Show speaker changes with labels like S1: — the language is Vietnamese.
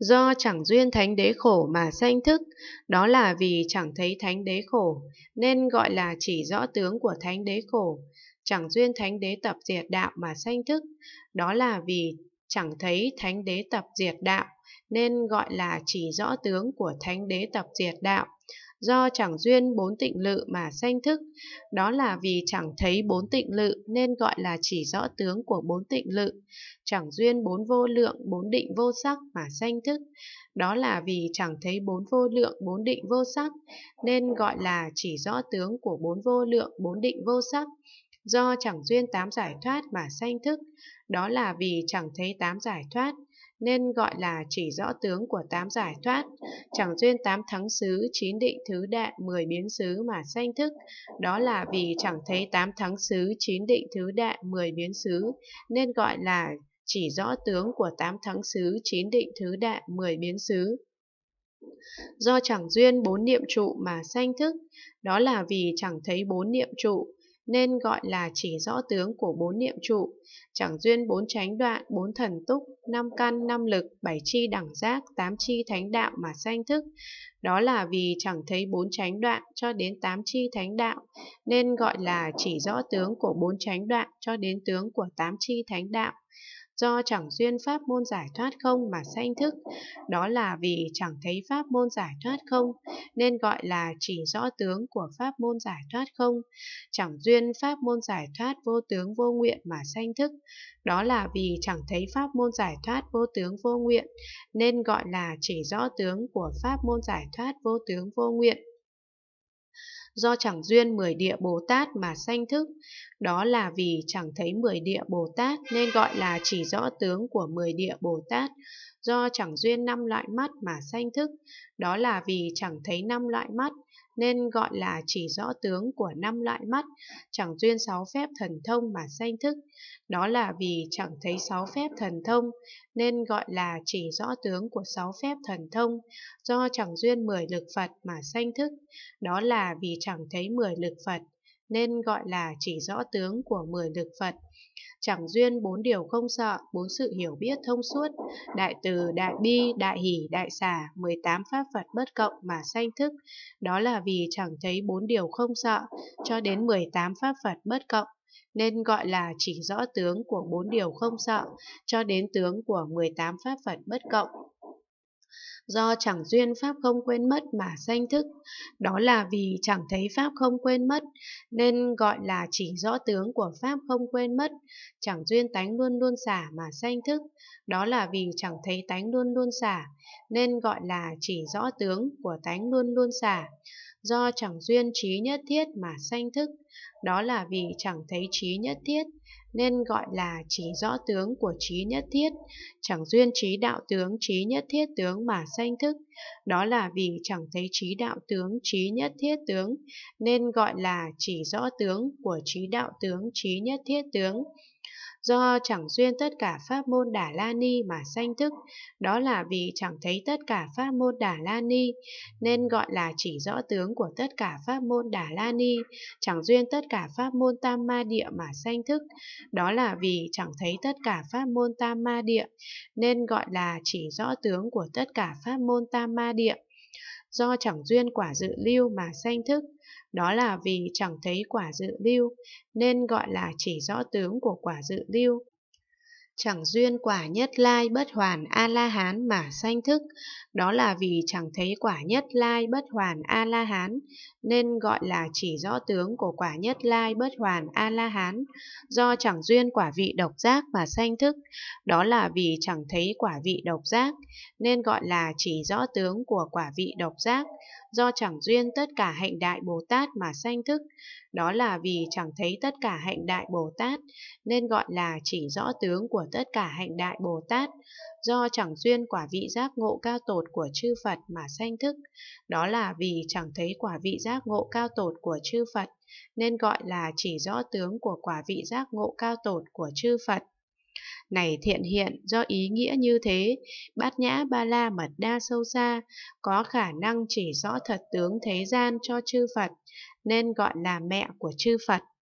S1: do chẳng duyên thánh đế khổ mà sanh thức, đó là vì chẳng thấy thánh đế khổ, nên gọi là chỉ rõ tướng của thánh đế khổ. Chẳng duyên thánh đế tập diệt đạo mà sanh thức, đó là vì chẳng thấy thánh đế tập diệt đạo, nên gọi là chỉ rõ tướng của thánh đế tập diệt đạo. Do chẳng duyên bốn tịnh lự mà sanh thức, đó là vì chẳng thấy bốn tịnh lự nên gọi là chỉ rõ tướng của bốn tịnh lự. Chẳng duyên bốn vô lượng, bốn định vô sắc mà sanh thức, đó là vì chẳng thấy bốn vô lượng, bốn định vô sắc nên gọi là chỉ rõ tướng của bốn vô lượng, bốn định vô sắc do chẳng duyên tám giải thoát mà sanh thức, đó là vì chẳng thấy tám giải thoát, nên gọi là chỉ rõ tướng của tám giải thoát, chẳng duyên tám thắng xứ, chín định thứ đệ mười biến xứ mà sanh thức, đó là vì chẳng thấy tám thắng xứ, chín định thứ đệ mười biến xứ, nên gọi là chỉ rõ tướng của tám thắng xứ, chín định thứ đệ mười biến xứ. Do chẳng duyên bốn niệm trụ mà sanh thức, đó là vì chẳng thấy bốn niệm trụ, nên gọi là chỉ rõ tướng của bốn niệm trụ, chẳng duyên bốn chánh đoạn, bốn thần túc, năm căn, năm lực, bảy chi đẳng giác, tám chi thánh đạo mà sanh thức. Đó là vì chẳng thấy bốn chánh đoạn cho đến tám chi thánh đạo, nên gọi là chỉ rõ tướng của bốn chánh đoạn cho đến tướng của tám chi thánh đạo do chẳng duyên pháp môn giải thoát không mà sanh thức. Đó là vì chẳng thấy pháp môn giải thoát không, nên gọi là chỉ rõ tướng của pháp môn giải thoát không. Chẳng duyên pháp môn giải thoát vô tướng vô nguyện mà sanh thức. Đó là vì chẳng thấy pháp môn giải thoát vô tướng vô nguyện, nên gọi là chỉ rõ tướng của pháp môn giải thoát vô tướng vô nguyện do chẳng duyên mười địa Bồ Tát mà sanh thức. Đó là vì chẳng thấy mười địa Bồ Tát nên gọi là chỉ rõ tướng của mười địa Bồ Tát, do chẳng duyên năm loại mắt mà sanh thức. Đó là vì chẳng thấy năm loại mắt nên gọi là chỉ rõ tướng của năm loại mắt, chẳng duyên sáu phép thần thông mà sanh thức. Đó là vì chẳng thấy sáu phép thần thông, nên gọi là chỉ rõ tướng của sáu phép thần thông, do chẳng duyên mười lực Phật mà sanh thức. Đó là vì chẳng thấy mười lực Phật, nên gọi là chỉ rõ tướng của mười lực Phật. Chẳng duyên bốn điều không sợ, bốn sự hiểu biết thông suốt, đại từ, đại bi, đại hỷ, đại xả, 18 pháp Phật bất cộng mà sanh thức. Đó là vì chẳng thấy bốn điều không sợ, cho đến 18 pháp Phật bất cộng nên gọi là chỉ rõ tướng của bốn điều không sợ cho đến tướng của 18 pháp Phật bất cộng do chẳng duyên pháp không quên mất mà sanh thức. Đó là vì chẳng thấy pháp không quên mất, nên gọi là chỉ rõ tướng của pháp không quên mất. Chẳng duyên tánh luôn luôn xả mà sanh thức. Đó là vì chẳng thấy tánh luôn luôn xả, nên gọi là chỉ rõ tướng của tánh luôn luôn xả do chẳng duyên trí nhất thiết mà sanh thức, đó là vì chẳng thấy trí nhất thiết, nên gọi là chỉ rõ tướng của trí nhất thiết, chẳng duyên trí đạo tướng trí nhất thiết tướng mà sanh thức, đó là vì chẳng thấy trí đạo tướng trí nhất thiết tướng, nên gọi là chỉ rõ tướng của trí đạo tướng trí nhất thiết tướng do chẳng duyên tất cả pháp môn Đà La Ni mà sanh thức, đó là vì chẳng thấy tất cả pháp môn Đà La Ni, nên gọi là chỉ rõ tướng của tất cả pháp môn Đà La Ni, chẳng duyên tất cả pháp môn Tam Ma Địa mà sanh thức, đó là vì chẳng thấy tất cả pháp môn Tam Ma Địa, nên gọi là chỉ rõ tướng của tất cả pháp môn Tam Ma Địa do chẳng duyên quả dự lưu mà sanh thức, đó là vì chẳng thấy quả dự lưu, nên gọi là chỉ rõ tướng của quả dự lưu chẳng duyên quả nhất lai bất hoàn a la hán mà sanh thức đó là vì chẳng thấy quả nhất lai bất hoàn a la hán nên gọi là chỉ rõ tướng của quả nhất lai bất hoàn a la hán do chẳng duyên quả vị độc giác mà sanh thức đó là vì chẳng thấy quả vị độc giác nên gọi là chỉ rõ tướng của quả vị độc giác do chẳng duyên tất cả hạnh đại bồ tát mà sanh thức đó là vì chẳng thấy tất cả hạnh đại bồ tát nên gọi là chỉ rõ tướng của của tất cả hạnh đại Bồ Tát, do chẳng duyên quả vị giác ngộ cao tột của chư Phật mà sanh thức, đó là vì chẳng thấy quả vị giác ngộ cao tột của chư Phật, nên gọi là chỉ rõ tướng của quả vị giác ngộ cao tột của chư Phật. Này thiện hiện do ý nghĩa như thế, bát nhã ba la mật đa sâu xa, có khả năng chỉ rõ thật tướng thế gian cho chư Phật, nên gọi là mẹ của chư Phật.